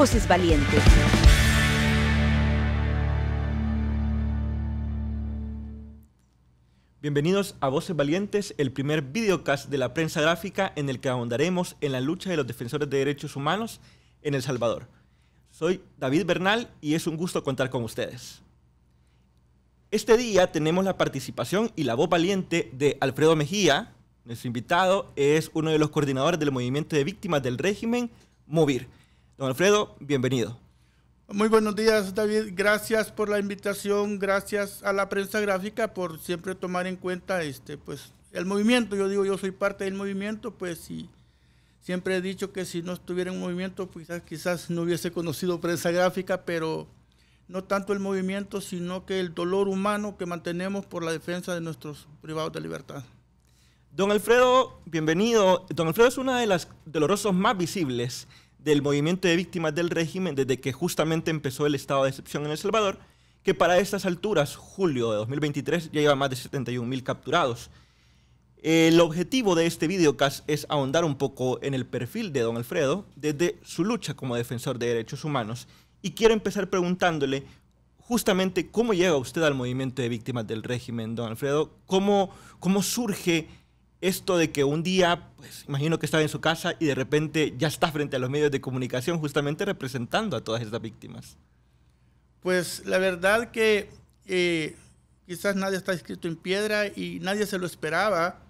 voces valientes. Bienvenidos a Voces Valientes, el primer videocast de la prensa gráfica en el que ahondaremos en la lucha de los defensores de derechos humanos en El Salvador. Soy David Bernal y es un gusto contar con ustedes. Este día tenemos la participación y la voz valiente de Alfredo Mejía. Nuestro invitado es uno de los coordinadores del movimiento de víctimas del régimen, Movir. Don Alfredo, bienvenido. Muy buenos días, David. Gracias por la invitación, gracias a la prensa gráfica por siempre tomar en cuenta este, pues, el movimiento. Yo digo, yo soy parte del movimiento, pues sí. Siempre he dicho que si no estuviera en movimiento, pues, quizás, quizás no hubiese conocido prensa gráfica, pero no tanto el movimiento, sino que el dolor humano que mantenemos por la defensa de nuestros privados de libertad. Don Alfredo, bienvenido. Don Alfredo es uno de, las, de los rostros más visibles del movimiento de víctimas del régimen desde que justamente empezó el estado de excepción en El Salvador, que para estas alturas, julio de 2023, ya lleva más de 71.000 capturados. El objetivo de este videocast es ahondar un poco en el perfil de don Alfredo desde su lucha como defensor de derechos humanos y quiero empezar preguntándole justamente cómo llega usted al movimiento de víctimas del régimen, don Alfredo, cómo, cómo surge esto de que un día, pues imagino que estaba en su casa y de repente ya está frente a los medios de comunicación justamente representando a todas estas víctimas? Pues la verdad que eh, quizás nadie está escrito en piedra y nadie se lo esperaba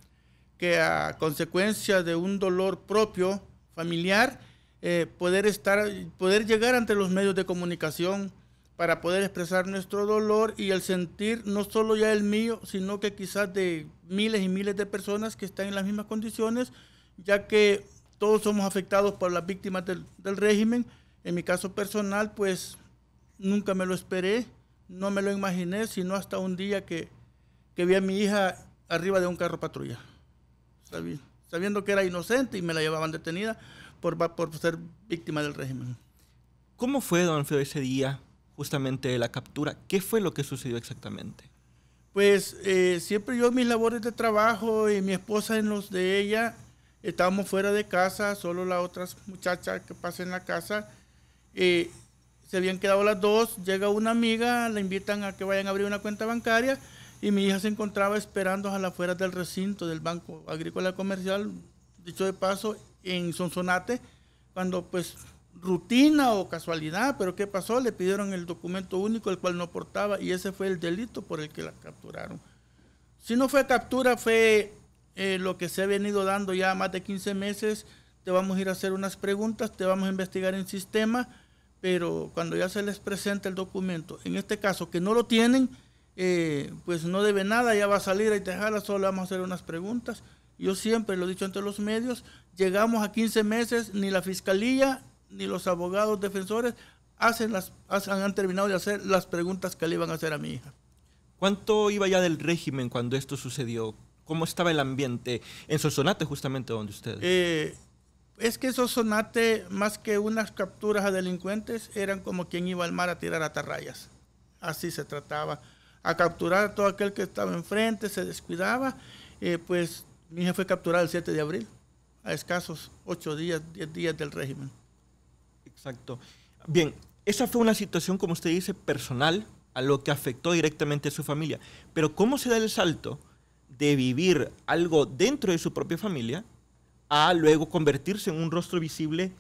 que a consecuencia de un dolor propio, familiar, eh, poder, estar, poder llegar ante los medios de comunicación para poder expresar nuestro dolor y el sentir no solo ya el mío, sino que quizás de miles y miles de personas que están en las mismas condiciones, ya que todos somos afectados por las víctimas del, régimen. En mi caso personal, pues nunca me lo esperé, no me lo imaginé, sino hasta un día que, vi a mi hija arriba de un carro patrulla, sabiendo, que era inocente y me la llevaban detenida por, por ser víctima del régimen. ¿Cómo fue, don Alfredo, ese día? justamente de la captura. ¿Qué fue lo que sucedió exactamente? Pues eh, siempre yo mis labores de trabajo y mi esposa en los de ella, estábamos fuera de casa, solo las otras muchachas que pasan en la casa, se habían quedado las dos, llega una amiga, la invitan a que vayan a abrir una cuenta bancaria y mi hija se encontraba esperando a la fuera del recinto del Banco Agrícola Comercial, dicho de paso, en Sonsonate, cuando pues rutina o casualidad, pero ¿qué pasó? Le pidieron el documento único, el cual no portaba, y ese fue el delito por el que la capturaron. Si no fue captura, fue eh, lo que se ha venido dando ya más de 15 meses. Te vamos a ir a hacer unas preguntas, te vamos a investigar en sistema, pero cuando ya se les presenta el documento, en este caso que no lo tienen, eh, pues no debe nada, ya va a salir a jala, solo vamos a hacer unas preguntas. Yo siempre lo he dicho entre los medios, llegamos a 15 meses, ni la fiscalía ni los abogados defensores hacen las, han terminado de hacer las preguntas que le iban a hacer a mi hija. ¿Cuánto iba ya del régimen cuando esto sucedió? ¿Cómo estaba el ambiente en Sosonate justamente donde usted? Eh, es que Sosonate más que unas capturas a delincuentes, eran como quien iba al mar a tirar atarrayas. Así se trataba. A capturar a todo aquel que estaba enfrente, se descuidaba. Eh, pues mi hija fue capturada el 7 de abril, a escasos 8 días, 10 días del régimen. Exacto. Bien, esa fue una situación, como usted dice, personal, a lo que afectó directamente a su familia. Pero ¿cómo se da el salto de vivir algo dentro de su propia familia a luego convertirse en un rostro visible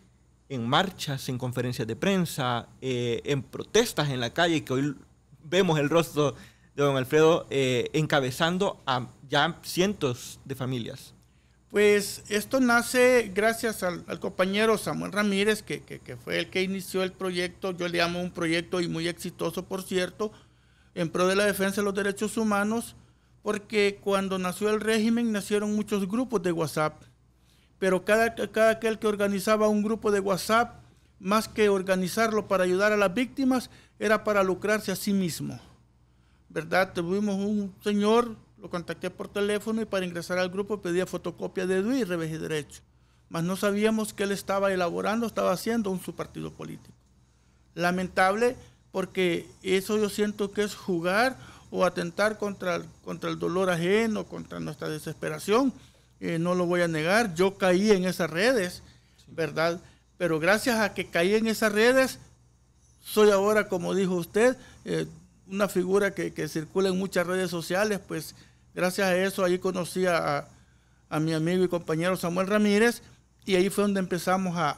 en marchas, en conferencias de prensa, eh, en protestas en la calle, que hoy vemos el rostro de don Alfredo eh, encabezando a ya cientos de familias? Pues esto nace gracias al, compañero Samuel Ramírez, que, fue el que inició el proyecto, yo le llamo un proyecto y muy exitoso, por cierto, en pro de la defensa de los derechos humanos, porque cuando nació el régimen nacieron muchos grupos de WhatsApp, pero cada, cada aquel que organizaba un grupo de WhatsApp, más que organizarlo para ayudar a las víctimas, era para lucrarse a sí mismo. ¿Verdad? Tuvimos un señor lo contacté por teléfono y para ingresar al grupo pedía fotocopia de DUI y revés y derecho. Mas no sabíamos que él estaba elaborando, estaba haciendo un su partido político. Lamentable porque eso yo siento que es jugar o atentar contra, contra el dolor ajeno, contra nuestra desesperación. Eh, no lo voy a negar, yo caí en esas redes, ¿verdad? Pero gracias a que caí en esas redes, soy ahora, como dijo usted, eh, una figura que, que circula en muchas redes sociales, pues Gracias a eso, ahí conocí a, mi amigo y compañero Samuel Ramírez y ahí fue donde empezamos a,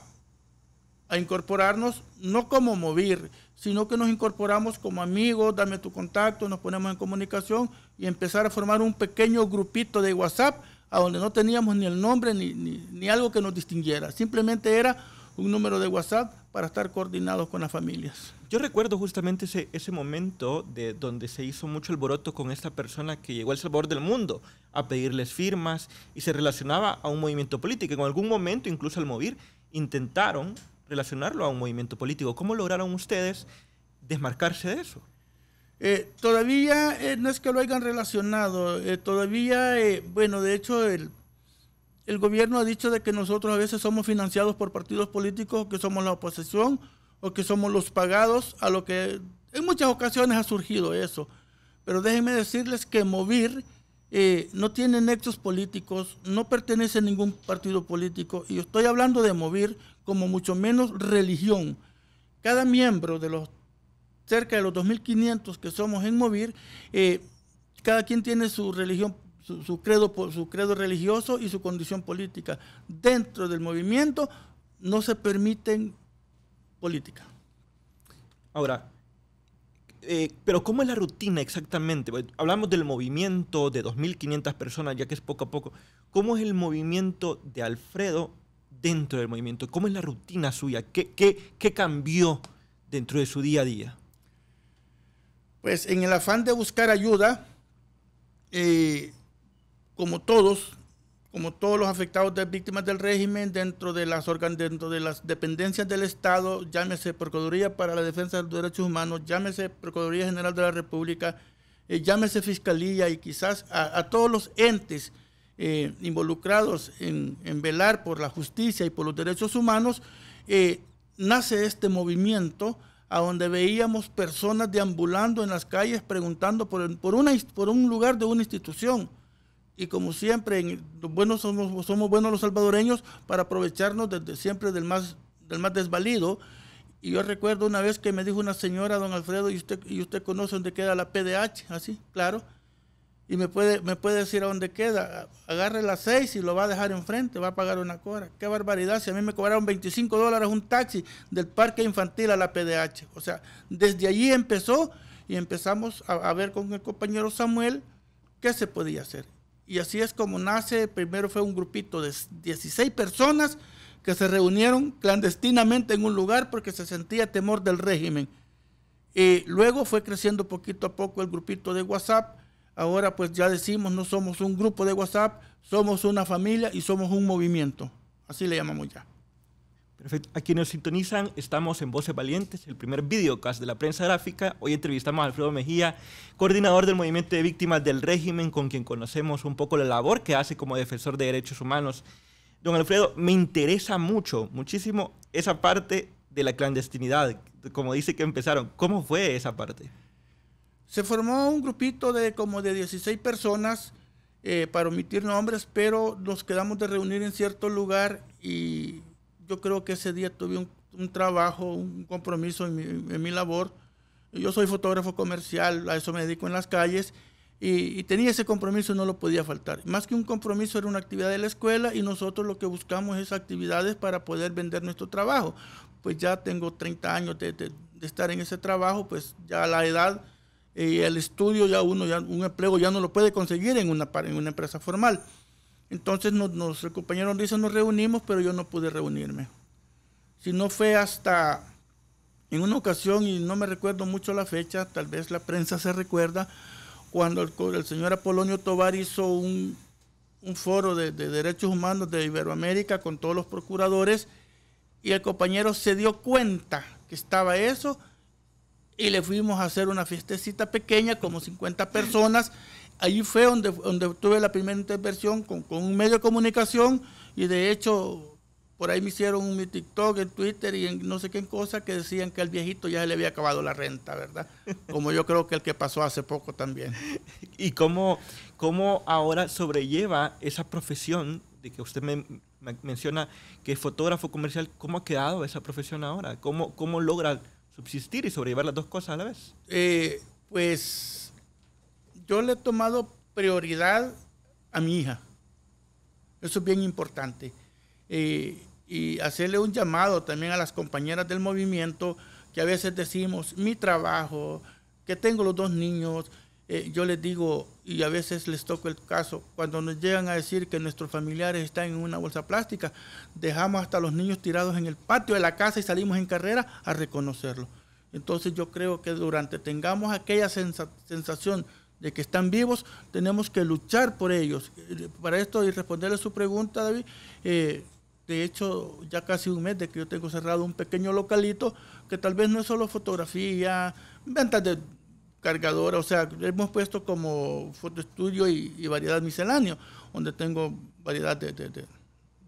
incorporarnos, no como movir, sino que nos incorporamos como amigos, dame tu contacto, nos ponemos en comunicación y empezar a formar un pequeño grupito de WhatsApp a donde no teníamos ni el nombre ni, ni, ni algo que nos distinguiera. Simplemente era un número de WhatsApp para estar coordinados con las familias. Yo recuerdo justamente ese, ese momento de donde se hizo mucho boroto con esta persona que llegó al Salvador del Mundo a pedirles firmas y se relacionaba a un movimiento político. En algún momento, incluso al mover, intentaron relacionarlo a un movimiento político. ¿Cómo lograron ustedes desmarcarse de eso? Eh, todavía eh, no es que lo hayan relacionado, eh, todavía, bueno, de hecho el el gobierno ha dicho de que nosotros a veces somos financiados por partidos políticos, que somos la oposición o que somos los pagados, a lo que en muchas ocasiones ha surgido eso. Pero déjenme decirles que Movir eh, no tiene nexos políticos, no pertenece a ningún partido político, y estoy hablando de Movir como mucho menos religión. Cada miembro de los cerca de los 2.500 que somos en Movir, eh, cada quien tiene su religión su, credo, su credo religioso y su condición política. Dentro del movimiento no se permiten política. Ahora, eh, pero ¿cómo es la rutina exactamente? Hablamos del movimiento de 2.500 personas, ya que es poco a poco. ¿Cómo es el movimiento de Alfredo dentro del movimiento? ¿Cómo es la rutina suya? ¿Qué, qué, qué cambió dentro de su día a día? Pues en el afán de buscar ayuda, eh, como todos, como todos los afectados de víctimas del régimen dentro de las dentro de las dependencias del Estado, llámese Procuraduría para la Defensa de los Derechos Humanos, llámese Procuraduría General de la República, eh, llámese Fiscalía y quizás a, todos los entes eh, involucrados en, velar por la justicia y por los derechos humanos, eh, nace este movimiento a donde veíamos personas deambulando en las calles preguntando por, por, por un lugar de una institución y como siempre, en, bueno, somos, somos buenos los salvadoreños para aprovecharnos desde siempre del más, del más desvalido. Y yo recuerdo una vez que me dijo una señora, don Alfredo, y usted, y usted conoce dónde queda la PDH, así, claro. Y me puede, me puede decir a dónde queda. Agarre las seis y lo va a dejar enfrente, va a pagar una cora. Qué barbaridad, si a mí me cobraron 25 dólares un taxi del parque infantil a la PDH. O sea, desde allí empezó y empezamos a ver con el compañero Samuel qué se podía hacer. Y así es como nace, primero fue un grupito de 16 personas que se reunieron clandestinamente en un lugar porque se sentía temor del régimen. y luego fue creciendo poquito a poco el grupito de WhatsApp. Ahora pues ya decimos, no somos un grupo de WhatsApp, somos una familia y somos un movimiento. Así le llamamos ya. Perfecto. A nos sintonizan, estamos en Voces Valientes, el primer videocast de la prensa gráfica. Hoy entrevistamos a Alfredo Mejía, coordinador del Movimiento de Víctimas del Régimen, con quien conocemos un poco la labor que hace como defensor de derechos humanos. Don Alfredo, me interesa mucho, muchísimo, esa parte de la clandestinidad, como dice que empezaron. ¿Cómo fue esa parte? Se formó un grupito de como de 16 personas, eh, para omitir nombres, pero nos quedamos de reunir en cierto lugar y yo creo que ese día tuve un, trabajo, un compromiso en mi, labor. Yo soy fotógrafo comercial, a eso me dedico en las calles, y, tenía ese compromiso y no lo podía faltar. Más que un compromiso era una actividad de la escuela y nosotros lo que buscamos es actividades para poder vender nuestro trabajo. Pues ya tengo 30 años de, estar en ese trabajo, pues ya la edad y eh, el estudio ya uno, ya un empleo ya no lo puede conseguir en una, en una empresa formal. Entonces nos, el compañero dice, nos reunimos, pero yo no pude reunirme. Si no fue hasta en una ocasión, y no me recuerdo mucho la fecha, tal vez la prensa se recuerda, cuando el, señor Apolonio Tobar hizo un, foro de, de derechos humanos de Iberoamérica con todos los procuradores, y el compañero se dio cuenta que estaba eso, y le fuimos a hacer una fiestecita pequeña, como 50 personas, ahí fue donde, donde tuve la primera versión con, un medio de comunicación y de hecho por ahí me hicieron mi TikTok, en Twitter y en no sé qué cosa que decían que al viejito ya se le había acabado la renta, ¿verdad? Como yo creo que el que pasó hace poco también. ¿Y cómo, cómo ahora sobrelleva esa profesión de que usted me, menciona que es fotógrafo comercial? ¿Cómo ha quedado esa profesión ahora? ¿Cómo, cómo logra subsistir y sobrellevar las dos cosas a la vez? Eh, pues yo le he tomado prioridad a mi hija. Eso es bien importante. Eh, y hacerle un llamado también a las compañeras del movimiento que a veces decimos, mi trabajo, que tengo los dos niños, eh, yo les digo, y a veces les toco el caso, cuando nos llegan a decir que nuestros familiares están en una bolsa plástica, dejamos hasta los niños tirados en el patio de la casa y salimos en carrera a reconocerlo. Entonces yo creo que durante tengamos aquella sensación de que están vivos, tenemos que luchar por ellos. Para esto y responderle a su pregunta, David, eh, de hecho ya casi un mes de que yo tengo cerrado un pequeño localito que tal vez no es solo fotografía, ventas de cargadora, o sea, hemos puesto como fotoestudio y, y variedad misceláneo, donde tengo variedad de,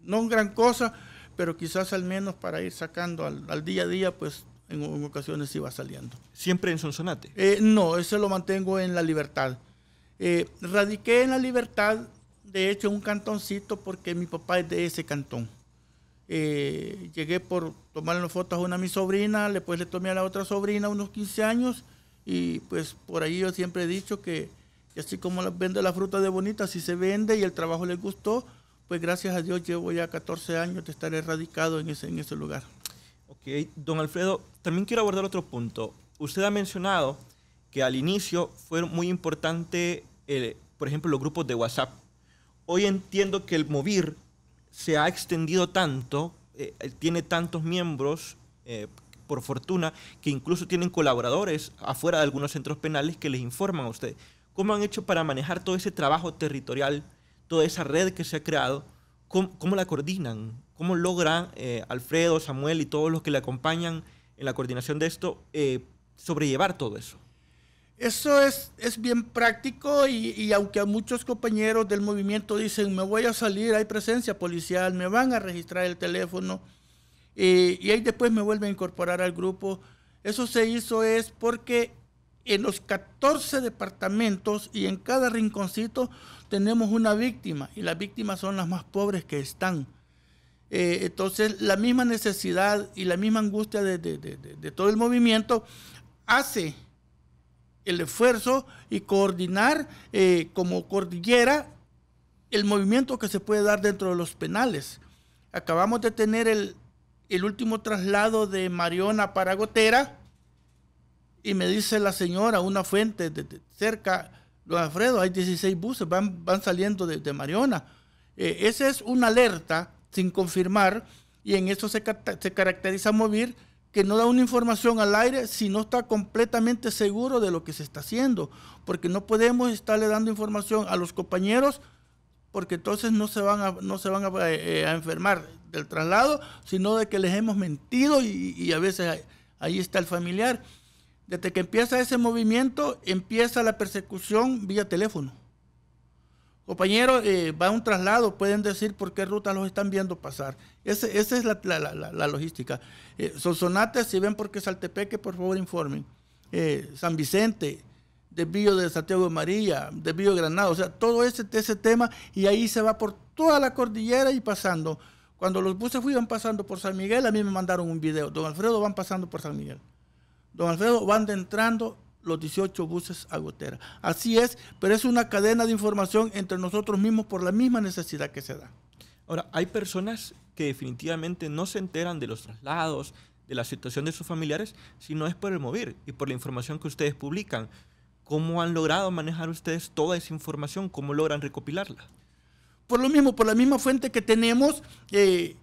no gran cosa, pero quizás al menos para ir sacando al día a día, pues en, ocasiones iba saliendo. ¿Siempre en Sonsonate? Eh, no, eso lo mantengo en La Libertad. Eh, radiqué en La Libertad, de hecho, en un cantoncito, porque mi papá es de ese cantón. Eh, llegué por tomarle fotos a una de mi sobrina, después le tomé a la otra sobrina unos 15 años, y pues por ahí yo siempre he dicho que, así como vende la fruta de bonita, si se vende y el trabajo les gustó, pues gracias a Dios llevo ya 14 años de estar erradicado en ese, en ese lugar. Ok, don Alfredo, también quiero abordar otro punto. Usted ha mencionado que al inicio fue muy importante, el, por ejemplo, los grupos de WhatsApp. Hoy entiendo que el Movir se ha extendido tanto, eh, tiene tantos miembros, eh, por fortuna, que incluso tienen colaboradores afuera de algunos centros penales que les informan a usted. ¿Cómo han hecho para manejar todo ese trabajo territorial, toda esa red que se ha creado ¿cómo, la coordinan? ¿Cómo logra eh, Alfredo, Samuel y todos los que le acompañan en la coordinación de esto eh, sobrellevar todo eso? Eso es, es bien práctico y, aunque a muchos compañeros del movimiento dicen, me voy a salir, hay presencia policial, me van a registrar el teléfono eh, y ahí después me vuelven a incorporar al grupo, eso se hizo es porque en los 14 departamentos y en cada rinconcito tenemos una víctima y las víctimas son las más pobres que están. Eh, entonces, la misma necesidad y la misma angustia de, todo el movimiento hace el esfuerzo y coordinar eh, como cordillera el movimiento que se puede dar dentro de los penales. Acabamos de tener el, último traslado de Mariona para Gotera y me dice la señora, una fuente de cerca, los Alfredo, hay 16 buses, van, saliendo de, Mariona. Eh, esa es una alerta sin confirmar y en eso se, caracteriza Movir que no da una información al aire si no está completamente seguro de lo que se está haciendo, porque no podemos estarle dando información a los compañeros porque entonces no se van a, no se van a, eh, eh, enfermar del traslado, sino de que les hemos mentido y a veces ahí está el familiar. Desde que empieza ese movimiento, empieza la persecución vía teléfono. Compañero, eh, va un traslado, pueden decir por qué ruta los están viendo pasar. esa es la, logística. Eh, Sonsonate, si ven por qué Saltepeque, por favor informen. Eh, San Vicente, desvío de Santiago de María, desvío de Granada, o sea, todo ese, ese tema, y ahí se va por toda la cordillera y pasando. Cuando los buses iban pasando por San Miguel, a mí me mandaron un video. Don Alfredo van pasando por San Miguel. Don Alfredo, van entrando los 18 buses a gotera. Así es, pero es una cadena de información entre nosotros mismos por la misma necesidad que se da. Ahora, hay personas que definitivamente no se enteran de los traslados, de la situación de sus familiares, si no es por el móvil y por la información que ustedes publican. ¿Cómo han logrado manejar ustedes toda esa información? ¿Cómo logran recopilarla? Por lo mismo, por la misma fuente que tenemos, eh,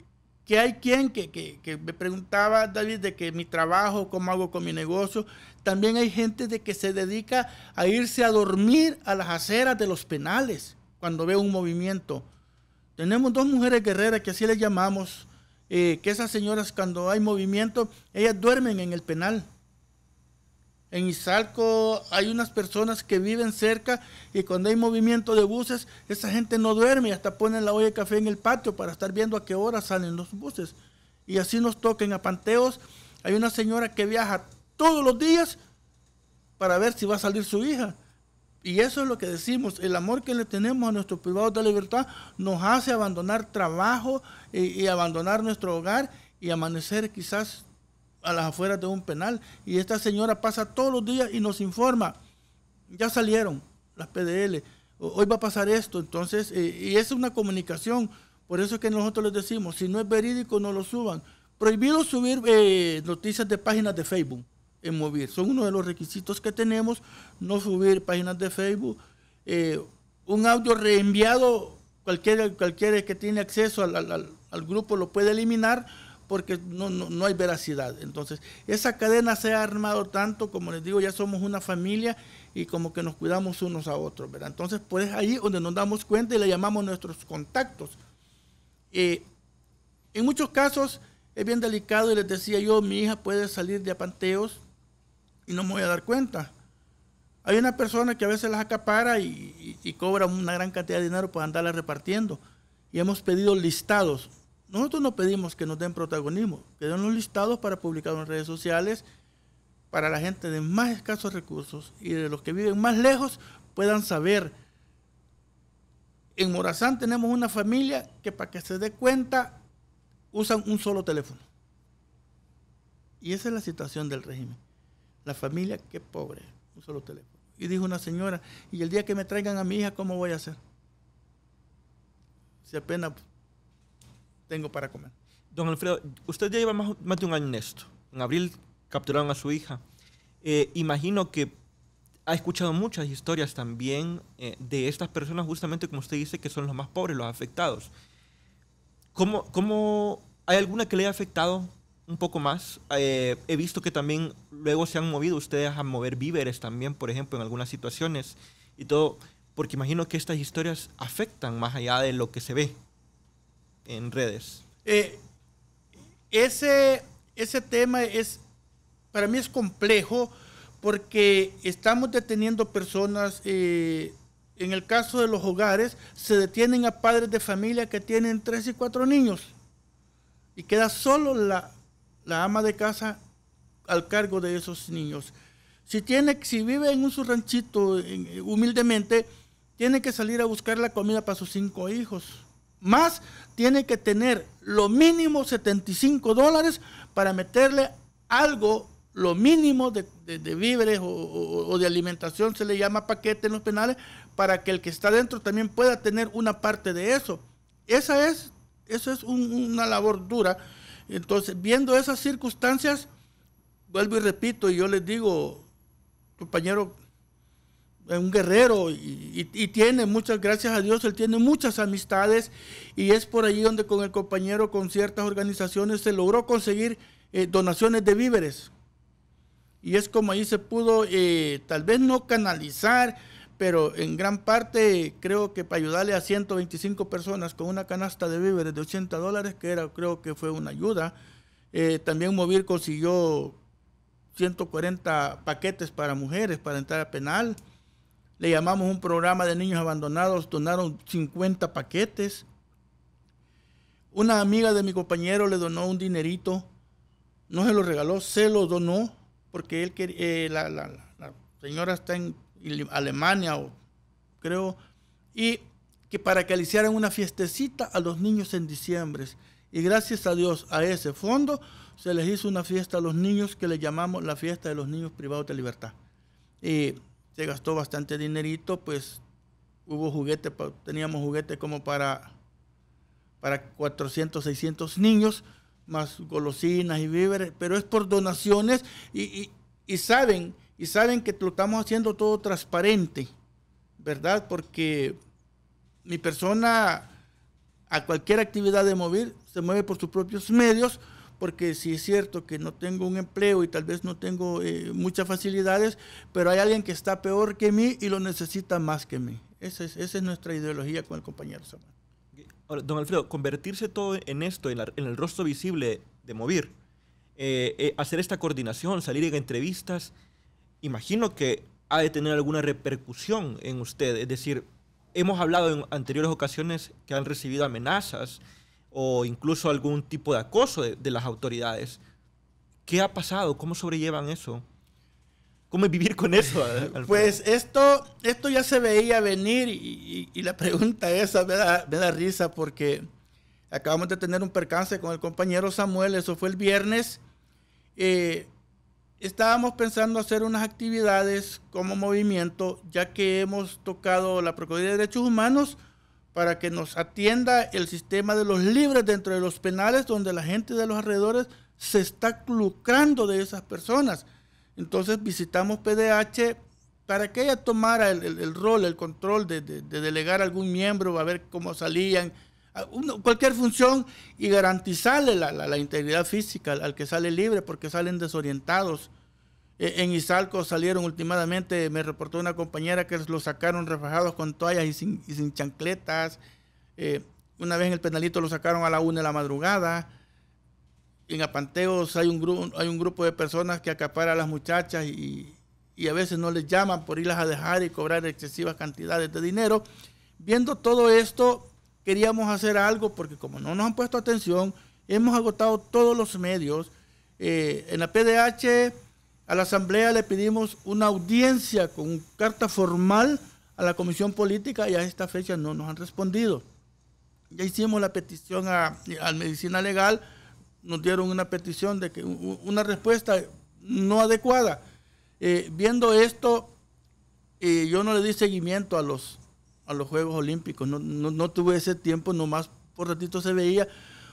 que hay quien que, que, me preguntaba, David, de que mi trabajo, cómo hago con mi negocio. También hay gente de que se dedica a irse a dormir a las aceras de los penales cuando ve un movimiento. Tenemos dos mujeres guerreras que así les llamamos, eh, que esas señoras cuando hay movimiento, ellas duermen en el penal. En Izalco hay unas personas que viven cerca y cuando hay movimiento de buses, esa gente no duerme, hasta ponen la olla de café en el patio para estar viendo a qué hora salen los buses. Y así nos toquen a Panteos, Hay una señora que viaja todos los días para ver si va a salir su hija. Y eso es lo que decimos, el amor que le tenemos a nuestros privados de libertad nos hace abandonar trabajo y, y abandonar nuestro hogar y amanecer quizás a las afueras de un penal. Y esta señora pasa todos los días y nos informa, ya salieron las PDL, hoy va a pasar esto. Entonces, eh, y es una comunicación. Por eso es que nosotros les decimos, si no es verídico, no lo suban. Prohibido subir eh, noticias de páginas de Facebook en Movir. Son uno de los requisitos que tenemos, no subir páginas de Facebook. Eh, un audio reenviado, cualquiera, cualquiera que tiene acceso al grupo lo puede eliminar porque no, hay veracidad. Entonces, esa cadena se ha armado tanto, como les digo, ya somos una familia y como que nos cuidamos unos a otros, ¿verdad? Entonces, pues es ahí donde nos damos cuenta y le llamamos nuestros contactos. Eh, en muchos casos es bien delicado y les decía yo, mi hija puede salir de apanteos y no me voy a dar cuenta. Hay una persona que a veces las acapara y, y cobra una gran cantidad de dinero para andarla repartiendo. Y hemos pedido listados nosotros no pedimos que nos den protagonismo, que den los listados para publicar en redes sociales para la gente de más escasos recursos y de los que viven más lejos puedan saber. En Morazán tenemos una familia que para que se dé cuenta usan un solo teléfono. Y esa es la situación del régimen. La familia, qué pobre, un solo teléfono. Y dijo una señora, y el día que me traigan a mi hija, ¿cómo voy a hacer? Si apenas tengo para comer. Don Alfredo, usted ya lleva más, de un año en esto. En abril capturaron a su hija. Eh, imagino que ha escuchado muchas historias también eh, de estas personas, justamente como usted dice, que son los más pobres, los afectados. ¿Cómo, cómo hay alguna que le haya afectado un poco más? Eh, he visto que también luego se han movido ustedes a mover víveres también, por ejemplo, en algunas situaciones y todo, porque imagino que estas historias afectan más allá de lo que se ve en redes. Eh, ese, ese tema es, para mí es complejo porque estamos deteniendo personas, eh, en el caso de los hogares, se detienen a padres de familia que tienen tres y cuatro niños y queda solo la, ama de casa al cargo de esos niños. Si, tiene, si vive en un su ranchito humildemente, tiene que salir a buscar la comida para sus cinco hijos más tiene que tener lo mínimo 75 dólares para meterle algo, lo mínimo de, de, víveres o, de alimentación, se le llama paquete en los penales, para que el que está dentro también pueda tener una parte de eso. Esa es, eso es una labor dura. Entonces, viendo esas circunstancias, vuelvo y repito, y yo les digo, compañero es un guerrero y, tiene muchas, gracias a Dios, él tiene muchas amistades y es por allí donde con el compañero, con ciertas organizaciones, se logró conseguir eh, donaciones de víveres. Y es como ahí se pudo, eh, tal vez no canalizar, pero en gran parte creo que para ayudarle a 125 personas con una canasta de víveres de 80 dólares, que era, creo que fue una ayuda, eh, también Movir consiguió 140 paquetes para mujeres para entrar a penal le llamamos un programa de niños abandonados, donaron 50 paquetes. Una amiga de mi compañero le donó un dinerito, no se lo regaló, se lo donó, porque él eh, la, señora está en Alemania, creo, y que para que le hicieran una fiestecita a los niños en diciembre. Y gracias a Dios, a ese fondo, se les hizo una fiesta a los niños que le llamamos la fiesta de los niños privados de libertad. Y eh, se gastó bastante dinerito, pues hubo juguetes, teníamos juguetes como para, para 400, 600 niños, más golosinas y víveres, pero es por donaciones y, saben, y saben que lo estamos haciendo todo transparente, ¿verdad? Porque mi persona a cualquier actividad de móvil se mueve por sus propios medios, porque si es cierto que no tengo un empleo y tal vez no tengo eh, muchas facilidades, pero hay alguien que está peor que mí y lo necesita más que mí. Esa es, esa es nuestra ideología con el compañero Samuel. don Alfredo, convertirse todo en esto, en, el rostro visible de Movir, eh, eh, hacer esta coordinación, salir en entrevistas, imagino que ha de tener alguna repercusión en usted. Es decir, hemos hablado en anteriores ocasiones que han recibido amenazas, o incluso algún tipo de acoso de, las autoridades. ¿Qué ha pasado? ¿Cómo sobrellevan eso? ¿Cómo vivir con eso? Pues esto, esto ya se veía venir y, la pregunta esa me da, me risa porque acabamos de tener un percance con el compañero Samuel, eso fue el viernes. Eh, estábamos pensando hacer unas actividades como movimiento, ya que hemos tocado la Procuraduría de Derechos Humanos, para que nos atienda el sistema de los libres dentro de los penales donde la gente de los alrededores se está lucrando de esas personas. Entonces visitamos PDH para que ella tomara el, rol, el control de, delegar a algún miembro, a ver cómo salían, cualquier función y garantizarle la, la, integridad física al que sale libre porque salen desorientados e-, en Izalco salieron últimamente, me reportó una compañera que los sacaron refajados con toallas y sin, chancletas. Eh, una vez en el penalito lo sacaron a la una de la madrugada. En Apanteos hay un, hay un grupo de personas que acapara a las muchachas y, a veces no les llaman por irlas a dejar y cobrar excesivas cantidades de dinero. Viendo todo esto, queríamos hacer algo porque como no nos han puesto atención, hemos agotado todos los medios. Eh, en la PDH a la Asamblea le pedimos una audiencia con carta formal a la Comisión Política y a esta fecha no nos han respondido. Ya hicimos la petición a, Medicina Legal, nos dieron una petición de que una respuesta no adecuada. Eh, viendo esto, eh, yo no le di seguimiento a los, a los Juegos Olímpicos, no, no, no tuve ese tiempo, nomás por ratito se veía,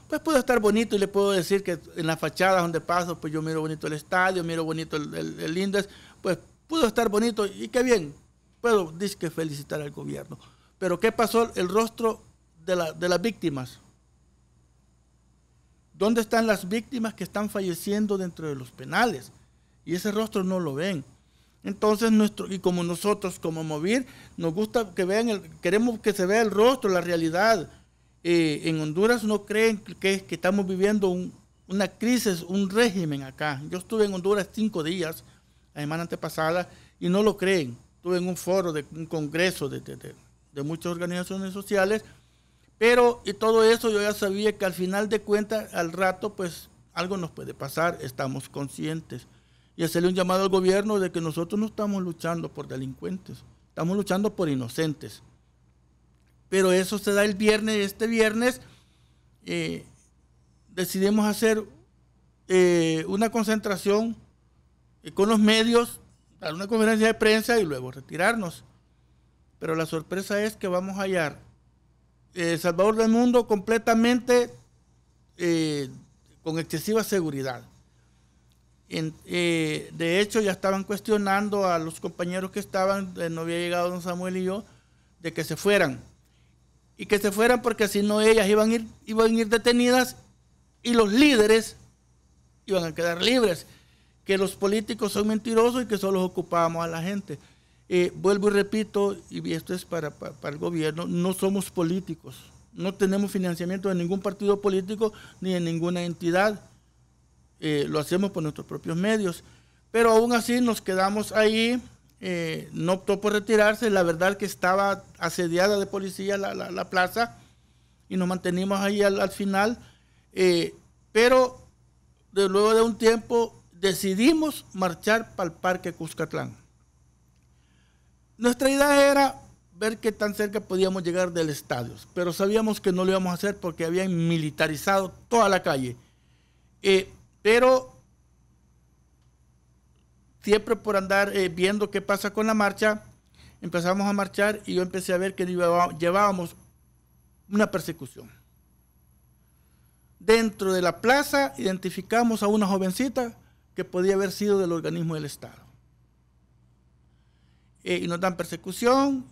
pues puedo estar bonito y le puedo decir que en la fachada donde paso, pues yo miro bonito el estadio, miro bonito el, Indes, pues pudo estar bonito y qué bien, puedo que felicitar al gobierno. Pero ¿qué pasó el rostro de, de las víctimas? ¿Dónde están las víctimas que están falleciendo dentro de los penales? Y ese rostro no lo ven. Entonces, nuestro, y como nosotros, como Movir, nos gusta que vean, el, queremos que se vea el rostro, la realidad. Eh, en Honduras no creen que, estamos viviendo una crisis, un régimen acá. Yo estuve en Honduras cinco días, la semana antepasada, y no lo creen. Estuve en un foro, de un congreso de, muchas organizaciones sociales, pero y todo eso yo ya sabía que al final de cuentas, al rato, pues algo nos puede pasar, estamos conscientes. Y hacerle un llamado al gobierno de que nosotros no estamos luchando por delincuentes, estamos luchando por inocentes pero eso se da el viernes. Este viernes eh, decidimos hacer eh, una concentración eh, con los medios, dar una conferencia de prensa y luego retirarnos. Pero la sorpresa es que vamos a hallar Salvador del Mundo completamente con excesiva seguridad. de hecho, ya estaban cuestionando a los compañeros que estaban, no había llegado don Samuel y yo, de que se fueran y que se fueran porque si no ellas iban a ir, iban a ir detenidas y los líderes iban a quedar libres, que los políticos son mentirosos y que solo ocupamos a la gente. Eh, vuelvo y repito, y esto es para, el gobierno, no somos políticos, no tenemos financiamiento de ningún partido político ni de ninguna entidad, eh, lo hacemos por nuestros propios medios, pero aún así nos quedamos ahí eh, no optó por retirarse. La verdad que estaba asediada de policía la, la, plaza y nos mantenimos ahí al, final. Eh, pero luego de un tiempo decidimos marchar para el Parque Cuscatlán. Nuestra idea era ver qué tan cerca podíamos llegar del estadio, pero sabíamos que no lo íbamos a hacer porque habían militarizado toda la calle. Eh, pero siempre por andar eh, viendo qué pasa con la marcha, empezamos a marchar y yo empecé a ver que llevábamos una persecución. Dentro de la plaza identificamos a una jovencita que podía haber sido del organismo del Estado. Eh, y nos dan persecución.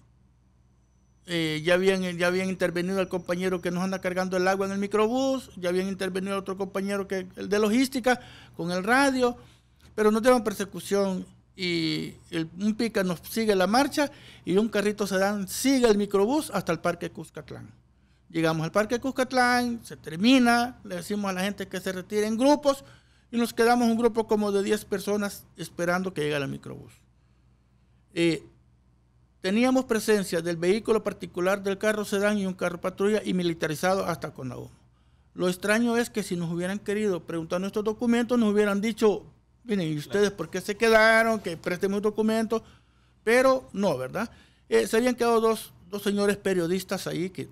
Eh, ya, habían, ya habían intervenido el compañero que nos anda cargando el agua en el microbús, ya habían intervenido otro compañero que, el de logística con el radio pero no llevan persecución y un pica nos sigue la marcha y un carrito sedán sigue el microbús hasta el Parque Cuscatlán. Llegamos al Parque Cuscatlán, se termina, le decimos a la gente que se retire en grupos y nos quedamos un grupo como de 10 personas esperando que llegue el microbús. Eh, teníamos presencia del vehículo particular del carro sedán y un carro patrulla y militarizado hasta con la Lo extraño es que si nos hubieran querido preguntar nuestros documentos, nos hubieran dicho, miren, ¿y ustedes por qué se quedaron? Que presten un documento Pero no, ¿verdad? Eh, se habían quedado dos, señores periodistas ahí que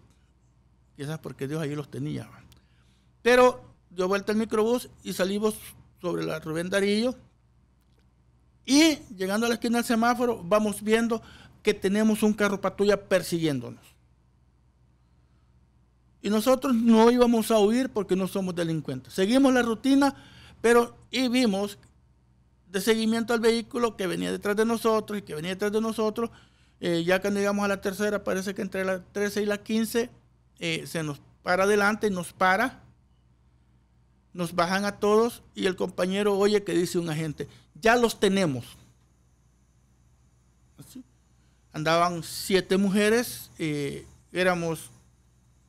quizás porque Dios ahí los tenía. Pero dio vuelta el microbús y salimos sobre la Rubén Darío. Y llegando a la esquina del semáforo, vamos viendo que tenemos un carro patrulla persiguiéndonos. Y nosotros no íbamos a huir porque no somos delincuentes. Seguimos la rutina, pero y vimos de seguimiento al vehículo que venía detrás de nosotros y que venía detrás de nosotros. Eh, ya cuando llegamos a la tercera, parece que entre la 13 y la 15, eh, se nos para adelante, nos para, nos bajan a todos y el compañero oye que dice un agente, ya los tenemos. Andaban siete mujeres, eh, éramos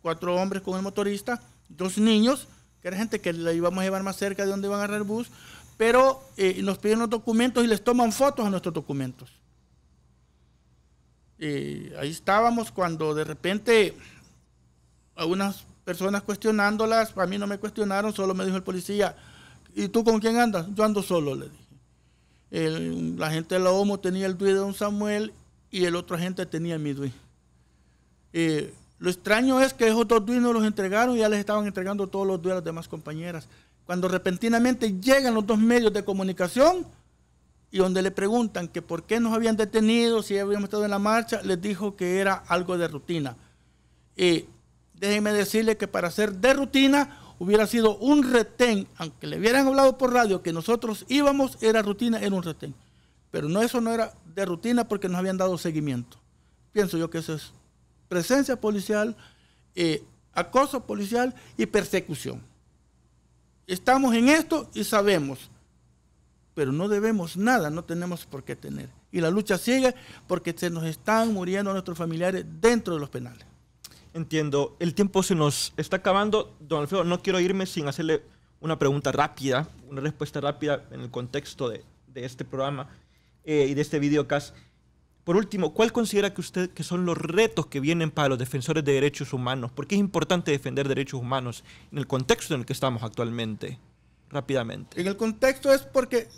cuatro hombres con el motorista, dos niños, que era gente que la íbamos a llevar más cerca de donde iban a agarrar el bus, pero eh, nos piden los documentos y les toman fotos a nuestros documentos. Eh, ahí estábamos cuando de repente algunas personas cuestionándolas, a mí no me cuestionaron, solo me dijo el policía, ¿y tú con quién andas? Yo ando solo, le dije. la gente de la OMO tenía el DUI de don Samuel y el otro agente tenía mi DUI. Eh, lo extraño es que esos dos DUI no los entregaron y ya les estaban entregando todos los DUI a las demás compañeras cuando repentinamente llegan los dos medios de comunicación y donde le preguntan que por qué nos habían detenido, si habíamos estado en la marcha, les dijo que era algo de rutina. Y déjenme decirle que para ser de rutina hubiera sido un retén, aunque le hubieran hablado por radio que nosotros íbamos, era rutina, era un retén. Pero no, eso no era de rutina porque nos habían dado seguimiento. Pienso yo que eso es presencia policial, eh, acoso policial y persecución. Estamos en esto y sabemos, pero no debemos nada, no tenemos por qué tener. Y la lucha sigue porque se nos están muriendo nuestros familiares dentro de los penales. Entiendo, el tiempo se nos está acabando. Don Alfredo, no quiero irme sin hacerle una pregunta rápida, una respuesta rápida en el contexto de, este programa eh, y de este videocast. Por último, ¿cuál considera que usted que son los retos que vienen para los defensores de derechos humanos? ¿Por qué es importante defender derechos humanos en el contexto en el que estamos actualmente? Rápidamente. En el contexto es porque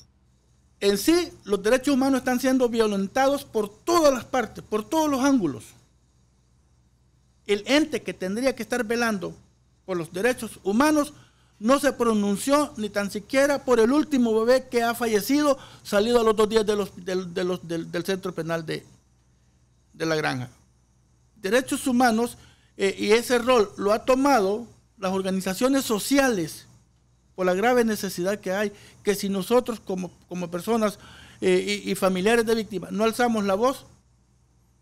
en sí los derechos humanos están siendo violentados por todas las partes, por todos los ángulos. El ente que tendría que estar velando por los derechos humanos no se pronunció ni tan siquiera por el último bebé que ha fallecido, salido a los dos días del, centro penal de, la granja. Derechos humanos eh, y ese rol lo han tomado las organizaciones sociales por la grave necesidad que hay, que si nosotros como, personas eh, y, y familiares de víctimas no alzamos la voz,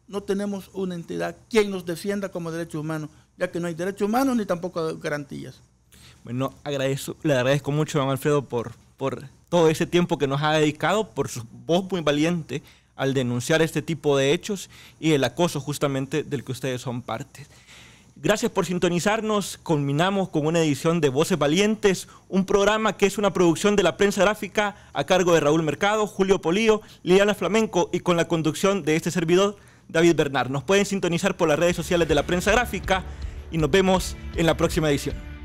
no tenemos una entidad quien nos defienda como derechos humanos, ya que no hay derechos humanos ni tampoco garantías. Bueno, agradezco, le agradezco mucho don Alfredo por, por todo ese tiempo que nos ha dedicado, por su voz muy valiente al denunciar este tipo de hechos y el acoso justamente del que ustedes son parte. Gracias por sintonizarnos. Culminamos con una edición de Voces Valientes, un programa que es una producción de la prensa gráfica a cargo de Raúl Mercado, Julio Polío, Liliana Flamenco y con la conducción de este servidor, David Bernard. Nos pueden sintonizar por las redes sociales de la prensa gráfica y nos vemos en la próxima edición.